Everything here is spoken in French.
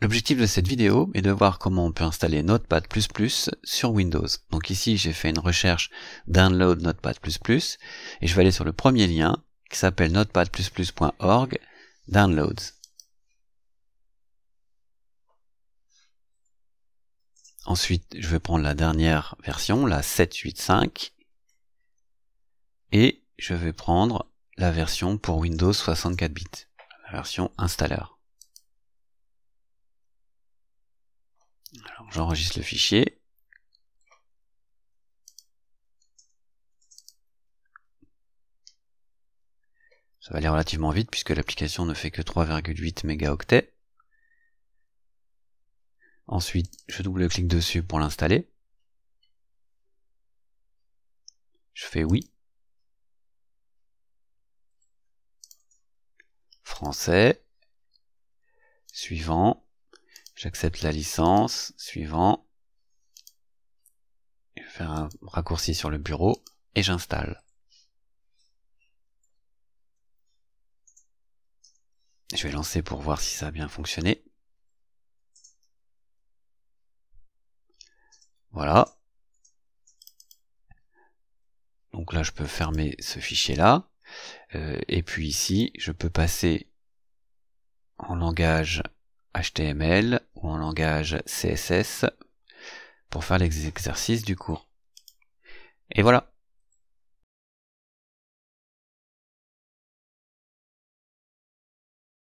L'objectif de cette vidéo est de voir comment on peut installer Notepad++ sur Windows. Donc ici, j'ai fait une recherche Download Notepad++ et je vais aller sur le premier lien qui s'appelle notepad++.org Downloads. Ensuite, je vais prendre la dernière version, la 7.8.5 et je vais prendre la version pour Windows 64 bits, la version installeur. Alors j'enregistre le fichier. Ça va aller relativement vite puisque l'application ne fait que 3,8 mégaoctets. Ensuite, je double-clique dessus pour l'installer. Je fais oui. Français. Suivant. J'accepte la licence. Suivant. Je vais faire un raccourci sur le bureau et j'installe. Je vais lancer pour voir si ça a bien fonctionné. Voilà. Donc là, je peux fermer ce fichier-là. Euh, et puis ici, je peux passer en langage HTML ou en langage CSS pour faire les exercices du cours. Et voilà